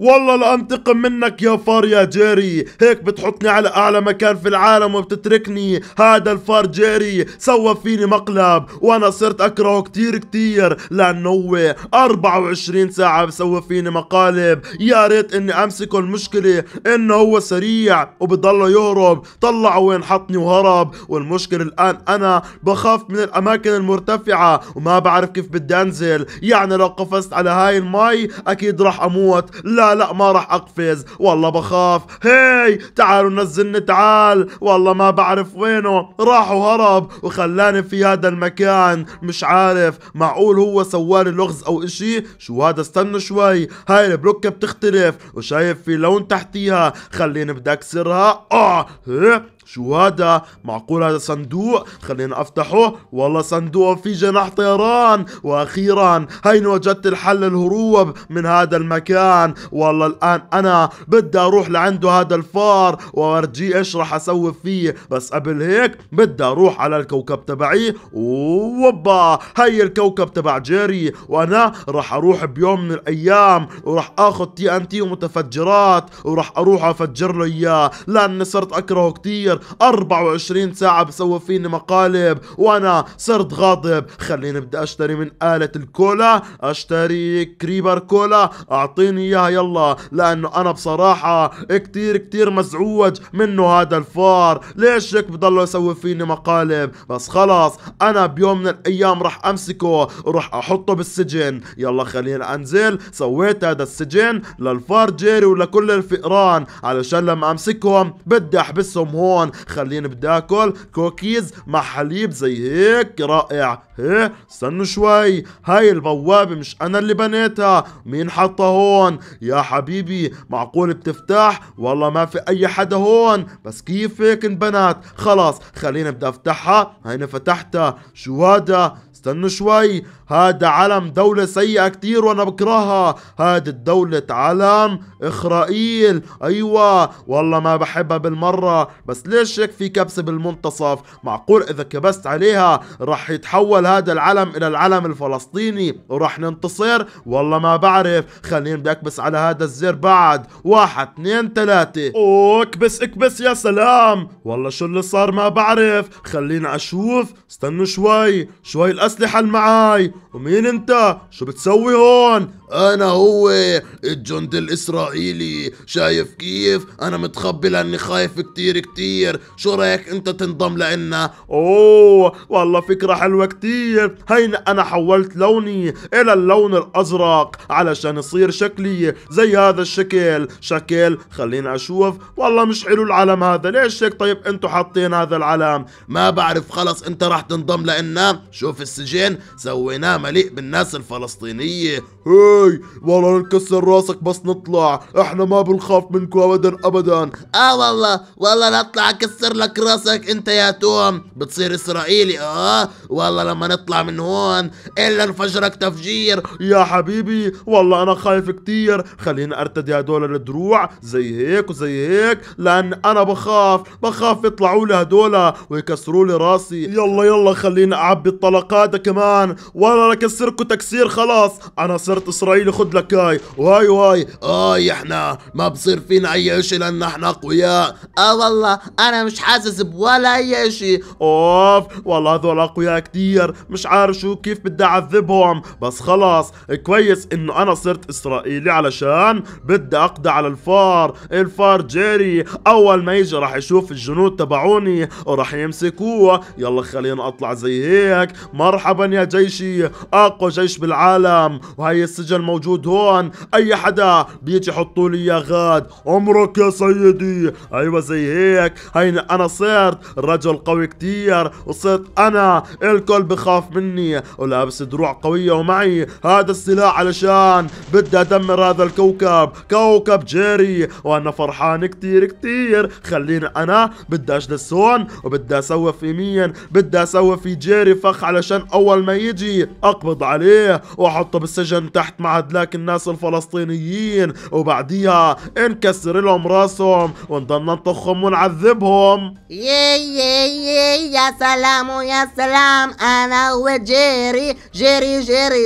والله لانتقم منك يا فار يا جيري هيك بتحطني على اعلى مكان في العالم وبتتركني هذا الفار جيري سوى فيني مقلب وانا صرت اكرهه كتير كتير لانه هو 24 ساعة بسوى فيني مقالب يا ريت اني امسكه المشكلة انه هو سريع وبضله يهرب طلع وين حطني وهرب والمشكلة الان انا بخاف من الاماكن المرتفعة وما بعرف كيف بدي انزل يعني لو قفزت على هاي المي اكيد راح اموت لا لا لا ما راح اقفز والله بخاف هاي تعالوا نزلني تعال والله ما بعرف وينه راح وهرب وخلاني في هذا المكان مش عارف معقول هو سوالي لغز او اشي شو هذا استنوا شوي هاي البلوكة بتختلف وشايف في لون تحتيها خليني بدي اكسرها اه شو هذا معقول هذا صندوق خلينا افتحه والله صندوق في جناح طيران واخيرا هين وجدت الحل للهروب من هذا المكان والله الان انا بدي اروح لعنده هذا الفار وارجيه ايش راح اسوي فيه بس قبل هيك بدي اروح على الكوكب تبعي ووبا هي الكوكب تبع جيري وانا راح اروح بيوم من الايام وراح اخذ تي ان تي ومتفجرات وراح اروح افجر له اياه لاني صرت اكرهه كثير اخر 24 ساعة بسوي فيني مقالب وانا صرت غاضب خليني بدي اشتري من آلة الكولا اشتري كريبر كولا اعطيني اياها يلا لانه انا بصراحة كتير كتير مزعوج منه هذا الفار ليش هيك بضله يسوي فيني مقالب بس خلاص انا بيوم من الايام رح امسكه وراح احطه بالسجن يلا خلينا انزل سويت هذا السجن للفار جيري ولكل الفئران علشان لما امسكهم بدي احبسهم هون طبعا خلينا بدي اكل كوكيز مع حليب زي هيك رائع هي استنوا شوي هاي البوابة مش انا اللي بنيتها مين حطها هون يا حبيبي معقول بتفتح والله ما في اي حدا هون بس كيف هيك انبنت خلاص خلينا بدي افتحها هيني فتحتها شو هذا استنوا شوي هذا علم دولة سيئة كتير وانا بكرهها هذا الدولة علم إخرائيل أيوة والله ما بحبها بالمرة بس ليش هيك في كبسة بالمنتصف معقول إذا كبست عليها رح يتحول هذا العلم إلى العلم الفلسطيني ورح ننتصر والله ما بعرف خليني بدي أكبس على هذا الزر بعد واحد اثنين ثلاثة أوه اكبس اكبس يا سلام والله شو اللي صار ما بعرف خليني أشوف استنوا شوي شوي الاسئلة الأسلحة معاي ومين أنت؟ شو بتسوي هون؟ انا هو الجند الاسرائيلي شايف كيف انا متخبي لاني خايف كتير كتير شو رايك انت تنضم لنا اوه والله فكرة حلوة كتير هين انا حولت لوني الى اللون الازرق علشان يصير شكلي زي هذا الشكل شكل خليني اشوف والله مش حلو العلم هذا ليش هيك طيب انتوا حاطين هذا العلم ما بعرف خلص انت راح تنضم لنا شوف السجن سويناه مليء بالناس الفلسطينية هي هاي والله نكسر راسك بس نطلع احنا ما بنخاف منكم ابدا ابدا اه والله والله نطلع اكسر لك راسك انت يا توم بتصير اسرائيلي اه والله لما نطلع من هون الا نفجرك تفجير يا حبيبي والله انا خايف كتير خليني ارتدي هدول الدروع زي هيك وزي هيك لان انا بخاف بخاف يطلعوا لي هدول ويكسروا لي راسي يلا يلا خليني اعبي الطلقات كمان والله اكسركم تكسير خلاص انا صرت اسرائيلي خد لك هاي وهاي وهاي اي احنا ما بصير فينا اي شيء لان احنا اقوياء اه والله انا مش حاسس بولا اي شيء اوف والله هذول اقوياء كثير مش عارف شو كيف بدي اعذبهم بس خلاص كويس انه انا صرت اسرائيلي علشان بدي اقضي على الفار الفار جيري اول ما يجي راح يشوف الجنود تبعوني وراح يمسكوه يلا خلينا اطلع زي هيك مرحبا يا جيشي اقوى جيش بالعالم وهي السجن العجل موجود هون اي حدا بيجي يحطوا لي اياه غاد عمرك يا سيدي ايوه زي هيك هين انا صرت رجل قوي كتير وصرت انا الكل بخاف مني ولابس دروع قوية ومعي هذا السلاح علشان بدي ادمر هذا الكوكب كوكب جيري وانا فرحان كتير كتير خليني انا بدي اجلس هون وبدي اسوي في مين بدي اسوي في جيري فخ علشان اول ما يجي اقبض عليه واحطه بالسجن تحت مع هدلاك الناس الفلسطينيين وبعديها انكسر لهم راسهم ونضلنا نطخهم ونعذبهم يي يي يي يا سلام ويا سلام انا هو جيري جيري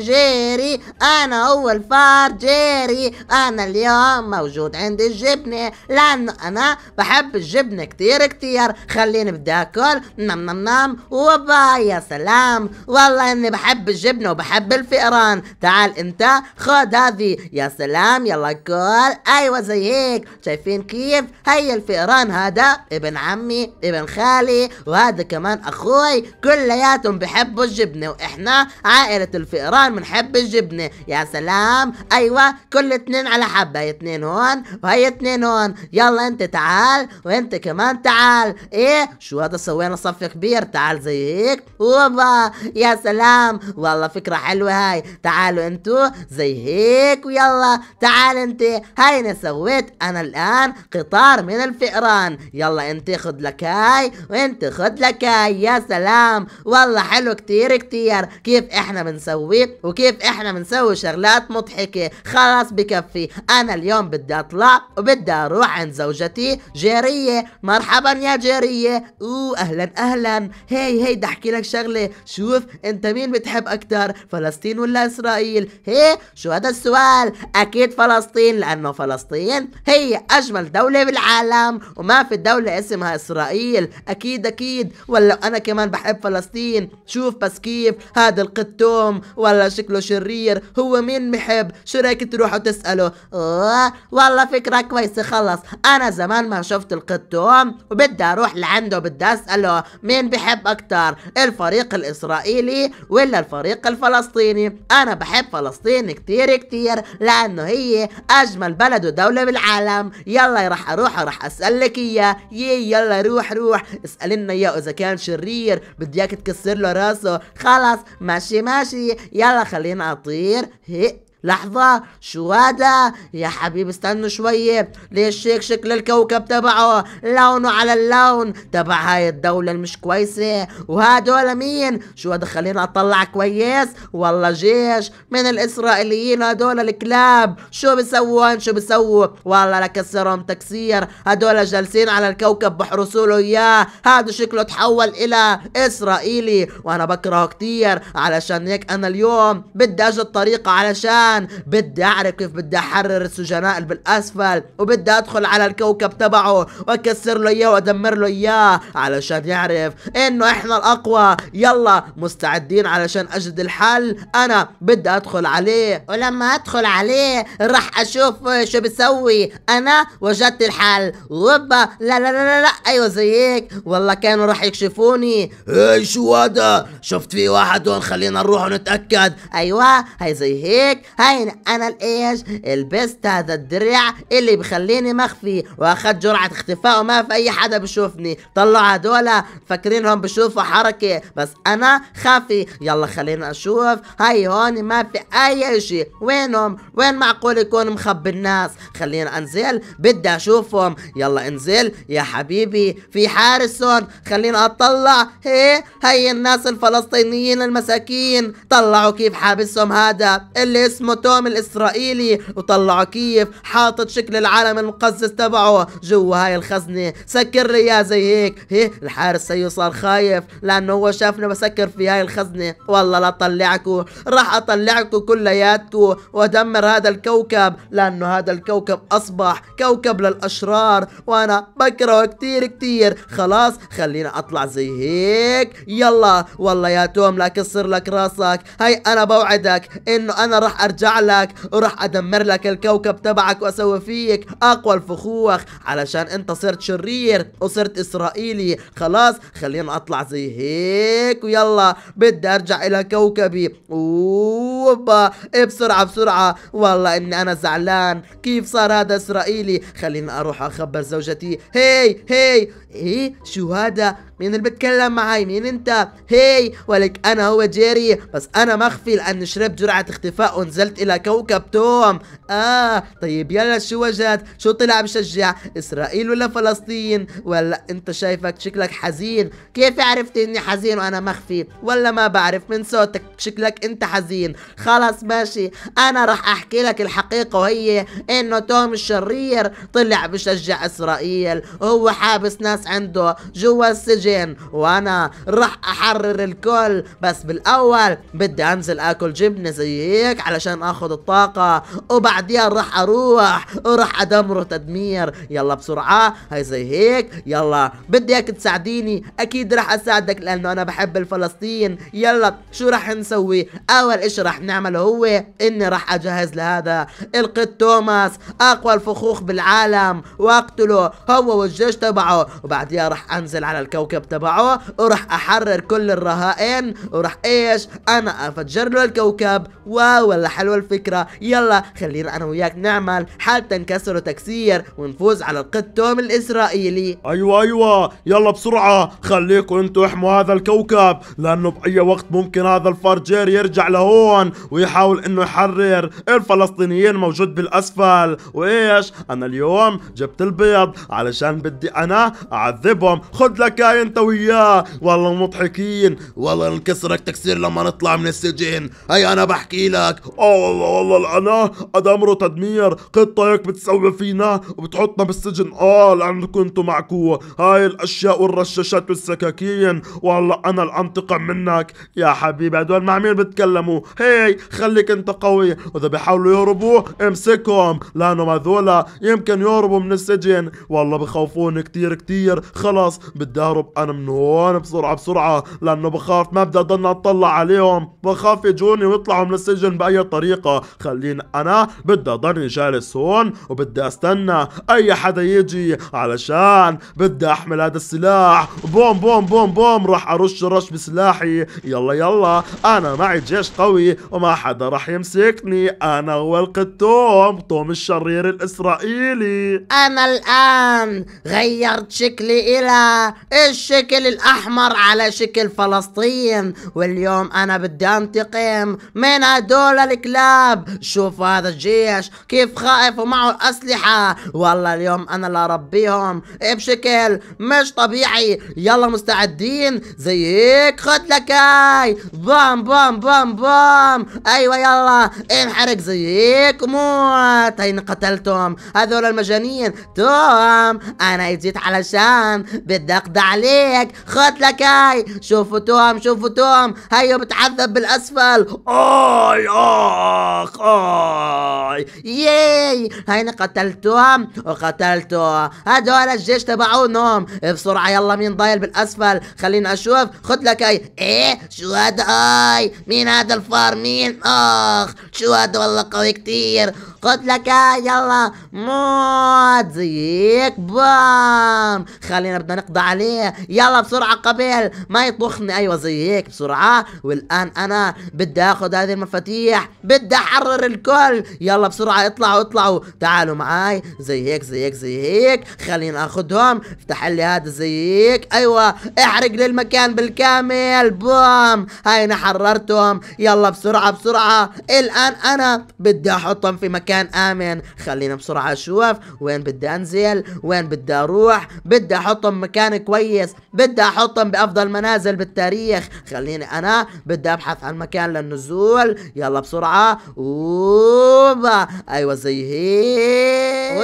جيري انا هو الفار جيري انا اليوم موجود عند الجبنه لانه انا بحب الجبنه كتير كتير خليني بدي اكل نم نم نم وبا يا سلام والله اني بحب الجبنه وبحب الفئران تعال انت خد هذه يا سلام يلا كل ايوه زي هيك شايفين كيف هي الفئران هذا ابن عمي ابن خالي وهذا كمان اخوي كلياتهم بحبوا الجبنه واحنا عائله الفئران بنحب الجبنه يا سلام ايوه كل اثنين على حبه هي اثنين هون وهي اثنين هون يلا انت تعال وانت كمان تعال ايه شو هذا سوينا صف كبير تعال زي هيك اوبا يا سلام والله فكره حلوه هاي تعالوا انتوا زي هيك ويلا تعال انت هاي انا سويت انا الان قطار من الفئران يلا انت خد لك هاي وانت خد لك هاي يا سلام والله حلو كتير كتير كيف احنا بنسوي وكيف احنا بنسوي شغلات مضحكة خلاص بكفي انا اليوم بدي اطلع وبدي اروح عند زوجتي جيرية مرحبا يا جيرية اوه اهلا اهلا هي هي بدي احكي لك شغلة شوف انت مين بتحب اكتر فلسطين ولا اسرائيل هي شو هذا السؤال اكيد فلسطين لانه فلسطين هي اجمل دولة بالعالم وما في دولة اسمها اسرائيل اكيد اكيد ولا انا كمان بحب فلسطين شوف بس كيف هذا القتوم ولا شكله شرير هو مين محب شو رايك تروحوا تسألوا اوه والله فكرة كويسة خلص انا زمان ما شفت القتوم وبدي اروح لعنده بدي اسأله مين بحب اكتر الفريق الاسرائيلي ولا الفريق الفلسطيني انا بحب فلسطيني كتير كتير لانه هي اجمل بلد ودولة بالعالم يلا راح اروح وراح اسألك اياه يي يلا روح روح اسألنا اياه اذا كان شرير بدي اياك تكسر له راسه خلص ماشي ماشي يلا خلينا اطير هي لحظة شو هذا يا حبيبي استنوا شوية ليش هيك شكل الكوكب تبعه لونه على اللون تبع هاي الدولة المش كويسة وهدول مين شو هذا خلينا اطلع كويس والله جيش من الاسرائيليين هدول الكلاب شو بسوون شو بسووا والله لكسرهم تكسير هدول جالسين على الكوكب بحرسوا له اياه هذا شكله تحول الى اسرائيلي وانا بكرهه كتير علشان هيك انا اليوم بدي اجد طريقة علشان الآن بدي أعرف كيف بدي أحرر السجناء اللي بالأسفل وبدي أدخل على الكوكب تبعه وأكسر له إياه وأدمر له إياه علشان يعرف إنه إحنا الأقوى يلا مستعدين علشان أجد الحل أنا بدي أدخل عليه ولما أدخل عليه راح أشوف شو بسوي أنا وجدت الحل وبا لا لا لا لا, لا. أيوة زيك والله كانوا راح يكشفوني اي شو هذا شفت في واحد هون خلينا نروح ونتأكد أيوة هي زي هيك هين انا الايش البست هذا الدرع اللي بخليني مخفي واخذ جرعة اختفاء وما في اي حدا بشوفني طلعوا هدول فاكرينهم بشوفوا حركة بس انا خافي يلا خلينا اشوف هاي هون ما في اي شيء وينهم وين معقول يكون مخبي الناس خلينا انزل بدي اشوفهم يلا انزل يا حبيبي في حارس هون خلينا اطلع هي هي الناس الفلسطينيين المساكين طلعوا كيف حابسهم هذا اللي اسمه توم الاسرائيلي وطلعوا كيف حاطط شكل العالم المقزز تبعه جوا هاي الخزنه سكر لي اياه زي هيك هي الحارس هيو صار خايف لانه هو شافني بسكر في هاي الخزنه والله لا طلعكوا راح اطلعكم كلياتكم وادمر هذا الكوكب لانه هذا الكوكب اصبح كوكب للاشرار وانا بكرهه كتير كتير خلاص خلينا اطلع زي هيك يلا والله يا توم لا كسر لك راسك هاي انا بوعدك انه انا راح ارجع لك وراح ادمر لك الكوكب تبعك واسوي فيك اقوى الفخوخ علشان انت صرت شرير وصرت اسرائيلي خلاص خلينا اطلع زي هيك ويلا بدي ارجع الى كوكبي اوبا بسرعة بسرعة والله اني انا زعلان كيف صار هذا اسرائيلي خليني اروح اخبر زوجتي هي هي ايه شو هذا مين اللي بيتكلم معاي مين انت هي ولك انا هو جيري بس انا مخفي لان شربت جرعه اختفاء ونزلت الى كوكب توم اه طيب يلا شو وجد شو طلع بشجع اسرائيل ولا فلسطين ولا انت شايفك شكلك حزين كيف عرفت اني حزين وانا مخفي ولا ما بعرف من صوتك شكلك انت حزين خلاص ماشي انا راح احكي لك الحقيقه وهي انه توم الشرير طلع بشجع اسرائيل وهو حابس ناس عنده جوا السجن فين وانا راح احرر الكل بس بالاول بدي انزل اكل جبنة زي هيك علشان اخذ الطاقة وبعديها راح اروح وراح ادمره تدمير يلا بسرعة هاي زي هيك يلا بدي اياك تساعديني اكيد راح اساعدك لانه انا بحب الفلسطين يلا شو راح نسوي اول اشي راح نعمله هو اني راح اجهز لهذا القط توماس اقوى الفخوخ بالعالم واقتله هو والجيش تبعه وبعديها راح انزل على الكوكب الكوكب تبعه وراح احرر كل الرهائن وراح ايش انا افجر له الكوكب واو ولا حلوه الفكره يلا خلينا انا وياك نعمل حتى نكسره تكسير ونفوز على توم الاسرائيلي ايوه ايوه يلا بسرعه خليكم انتم احموا هذا الكوكب لانه باي وقت ممكن هذا الفرجير يرجع لهون ويحاول انه يحرر الفلسطينيين موجود بالاسفل وايش انا اليوم جبت البيض علشان بدي انا اعذبهم خذ لك هاي انت وياه والله مضحكين والله نكسرك تكسير لما نطلع من السجن هي انا بحكي لك اه والله والله الانا ادمره تدمير قطة هيك بتسوي فينا وبتحطنا بالسجن اه لانكم كنتوا معكو هاي الاشياء والرشاشات والسكاكين والله انا الانتقم منك يا حبيبي هدول مع مين بتكلموا هي خليك انت قوي واذا بيحاولوا يهربوا امسكهم لانه هذولا يمكن يهربوا من السجن والله بخوفون كتير كتير خلاص بدي اهرب انا من هون بسرعه بسرعه لانه بخاف ما بدي اضل اطلع عليهم بخاف يجوني ويطلعوا من السجن باي طريقه خليني انا بدي اضلني جالس هون وبدي استنى اي حدا يجي علشان بدي احمل هذا السلاح بوم بوم بوم بوم راح ارش رش بسلاحي يلا يلا انا معي جيش قوي وما حدا راح يمسكني انا هو القتوم توم الشرير الاسرائيلي انا الان غيرت شكلي الى ايش الشكل الأحمر على شكل فلسطين واليوم أنا بدي أنتقم من هدول الكلاب شوفوا هذا الجيش كيف خائف ومعه أسلحة والله اليوم أنا لا ربيهم إيه، بشكل مش طبيعي يلا مستعدين زي هيك خد اي بام بام بام بام أيوة يلا انحرق زي هيك موت هين قتلتهم هذول المجانين توم أنا جيت علشان بدي أقضي عليك عليك خط لك هاي شوفوا توم شوفوا توم هيو بتعذب بالاسفل اي اخ اي ياي هينا قتلتوهم وقتلته هدول الجيش تبعونهم بسرعة يلا مين ضايل بالاسفل خلينا اشوف خد لك هاي ايه شو هذا اي مين هذا الفار مين اخ شو هذا والله قوي كتير خد لك هاي يلا موت زيك بام خلينا بدنا نقضي عليه يلا بسرعه قبل ما يطخني ايوه زي هيك بسرعه والان انا بدي اخذ هذه المفاتيح بدي احرر الكل يلا بسرعه اطلعوا اطلعوا تعالوا معاي زي هيك زي هيك زي هيك خلينا اخذهم افتح لي هذا زي هيك ايوه احرق لي المكان بالكامل بوم هاي حررتهم يلا بسرعه بسرعه الان انا بدي احطهم في مكان امن خلينا بسرعه اشوف وين بدي انزل وين بدي اروح بدي احطهم مكان كويس كويس بدي احطهم بافضل منازل بالتاريخ خليني انا بدي ابحث عن مكان للنزول يلا بسرعه اوبا ايوه زي هيك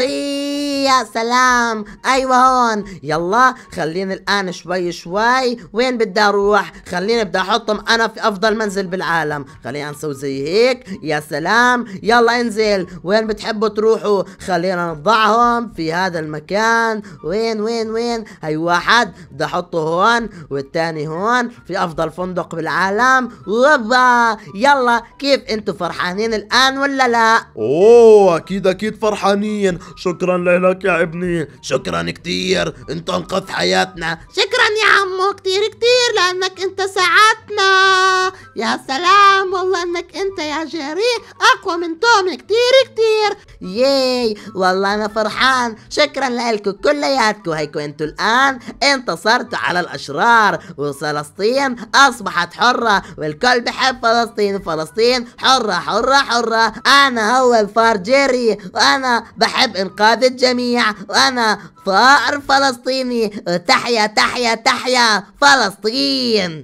يا سلام ايوه هون يلا خليني الان شوي شوي وين بدي اروح خليني بدي احطهم انا في افضل منزل بالعالم خلينا نسوي زي هيك يا سلام يلا انزل وين بتحبوا تروحوا خلينا نضعهم في هذا المكان وين وين وين هي أيوة، واحد ده حطه هون والتاني هون في افضل فندق بالعالم وبا يلا كيف انتوا فرحانين الان ولا لا اوه اكيد اكيد فرحانين شكرا لك يا ابني شكرا كتير انت انقذت حياتنا شكرا يا عمو كتير كتير لانك انت ساعدتنا يا سلام والله انك انت يا جيري اقوى من توم كتير كتير ياي والله انا فرحان شكرا لكم كلياتكم هيكم انتوا الان انتصرتوا انتصرت على الأشرار وفلسطين أصبحت حرة والكل بحب فلسطين فلسطين حرة حرة حرة أنا هو الفارجيري وأنا بحب إنقاذ الجميع وأنا فار فلسطيني تحيا تحيا تحيا فلسطين